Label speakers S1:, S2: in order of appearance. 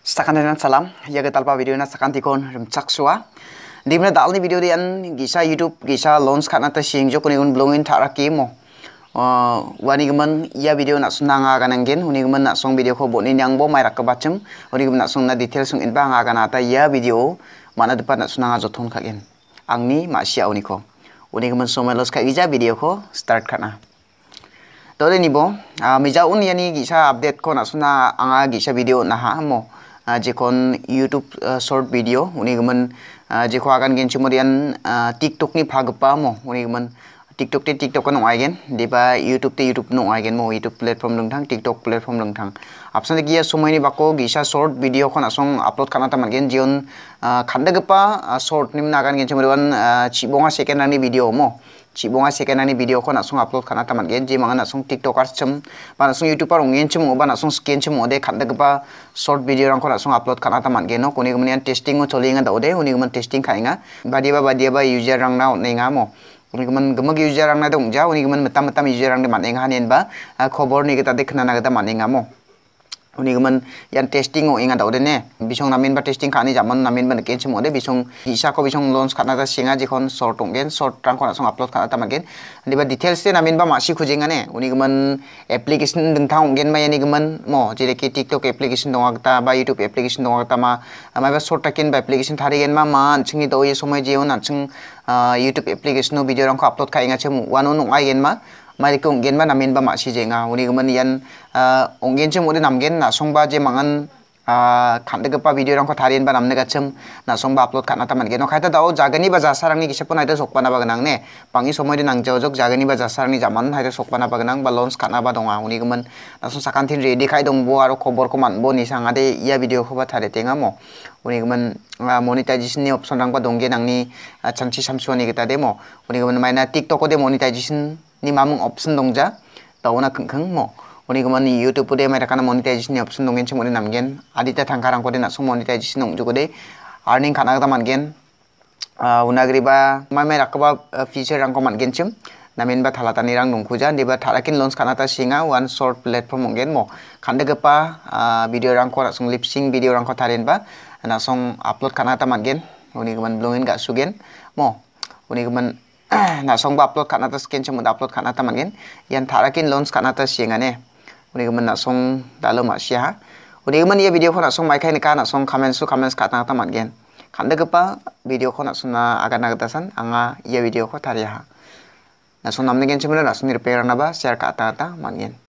S1: Sakanan salam, ya lupa video na sakan tikon rumcak suwa. Di mana dal video di an gisa YouTube gisa launch karena atas sing jo kuni un blongin tara kimo. Ah, wani kemen ya video nak sunang akan angin, wani kemen nak song video ko ni yang bo mai rakka bacem, uni nak song na detail song in bang akan ata ya video mana depan nak sunang ajoton kakin. Angni maksia uniko. wani song song melos kak gisa video ko start karena. Tole ni bo, ah, mija un yani gisa update ko nak senang anga gisa video na ha mo jekon YouTube uh, short video, unik men jekon uh, akan gencemurian uh, TikTok ni pagpa mo, unik men TikTok te TikTok kan gen di ba. YouTube te YouTube gen mo YouTube platform thang TikTok platform thang apsan de giya somoi ni bako gisa short video kan asong upload kana ta gen jion khanda gpa short nim nagan gen chimriwan chibonga second ani video mo chibonga second ani video kan asong upload kana ta gen ji mangan asong TikTok ar chum ba asong YouTube par ungen chum ba asong skin chum ode khanda gpa short video rang kan asong upload kana ta gen no kuni gmani testing o ngan da ode kuni gman testing Ba ba badiba ba. user rang na nei nga mo Nikiman gemag yujarang na dong jau nikiman metam metam yujarang de man enghan yen ba khobor ni kita dek na kita man engamo. uni gaman yan testing o inga dawde ne bisong namin ba testing kani jaman namin ba ken chimo de bisong isa ko bisong launch kana ta singa ji khon short ong gen short tang khona song upload kana ta ma gen ani ba details te namin ba ma si khujinga ne uni gaman application ding thang ong gen ma yani gaman mo jire ki tiktok application dong ta ba youtube application dong ta ma ma ba short ta ken ba application thari gen ma ma chingi do ye somoy je on chung youtube application no video rang ko upload ka inga chimo one on ong ai gen ma mai ko ungen ba namin ba ma chi jenga uni gman yan yan ongen chum uri namgen na song ba je mangan khande ke pa video rang ko tharin ba namne ga chum na song ba upload khana ta man geno khaita dao jagani ba jasarang ni kise pon aida sokpa na ba gnang ne pangi somoy de nang jojok jagani ba jasarang ni jaman haita sokpa na ba gnang ba launch khana ba donga uni gman na song sakan thin ready khai dong bo aro khobor ko man bo ni sanga de ya video ko ba thare tenga mo chanchi samsu ni ge ta demo uni gman maina tiktok ko de monetization ni mamu opsun dongja, tau na keng keng mo, oni kuma ni youtube pude mai rekana monitai jis ni opsun dongen cemuni nam gen, adi te tangkara ngkode na sum monitai jis nong juku de, arni kana kata man gen, una gri ba mai mai rakaba fisher rang koma gen cem, namin ba talata ni rang nong kuja, ndi ba talakin lons kana ta singa, one sort plate pa mong gen mo, kande kapa video rang kora sum lip sing video rang kota rin ba, na sum upload kana ta man gen, oni kuma nong nong gen mo. Unik man na kan? kan, ya? song ba upload khatna ta skin da upload khatna ta mangin yan tharakin loans khatna ta ne uni gam na song dalo ma sia uni gam ni video khona song mai khai ni ka na song comment su comments khatna kan? ta mangin khanda gpa video khona suna aga na san anga ye ya, video kho thariya na song namne gen chamu na ni repair na ba share kata ta mangin